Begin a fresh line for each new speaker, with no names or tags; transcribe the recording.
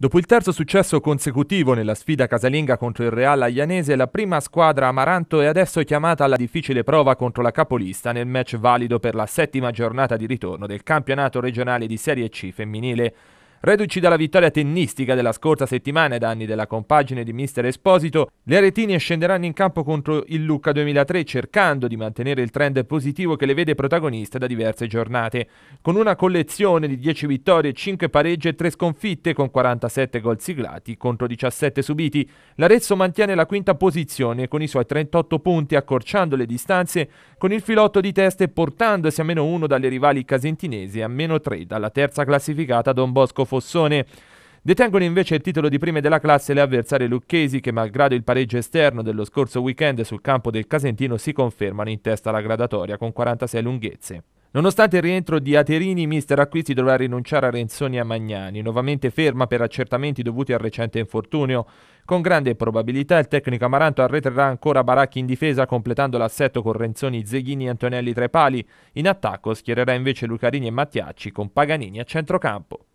Dopo il terzo successo consecutivo nella sfida casalinga contro il Real Aianese, la prima squadra Amaranto è adesso chiamata alla difficile prova contro la capolista nel match valido per la settima giornata di ritorno del campionato regionale di Serie C femminile. Reduci dalla vittoria tennistica della scorsa settimana ai danni della compagine di mister Esposito, le aretine scenderanno in campo contro il Lucca 2003 cercando di mantenere il trend positivo che le vede protagoniste da diverse giornate. Con una collezione di 10 vittorie, 5 pareggi e 3 sconfitte con 47 gol siglati contro 17 subiti, l'Arezzo mantiene la quinta posizione con i suoi 38 punti accorciando le distanze con il filotto di testa e portandosi a meno 1 dalle rivali casentinesi e a meno 3 dalla terza classificata Don Bosco Fossone. Detengono invece il titolo di prime della classe le avversarie lucchesi che malgrado il pareggio esterno dello scorso weekend sul campo del Casentino si confermano in testa alla gradatoria con 46 lunghezze. Nonostante il rientro di Aterini, mister acquisti dovrà rinunciare a Renzoni e a Magnani, nuovamente ferma per accertamenti dovuti al recente infortunio. Con grande probabilità il tecnico Amaranto arretrerà ancora Baracchi in difesa completando l'assetto con Renzoni, Zeghini e Antonelli tra i pali. In attacco schiererà invece Lucarini e Mattiacci con Paganini a centrocampo.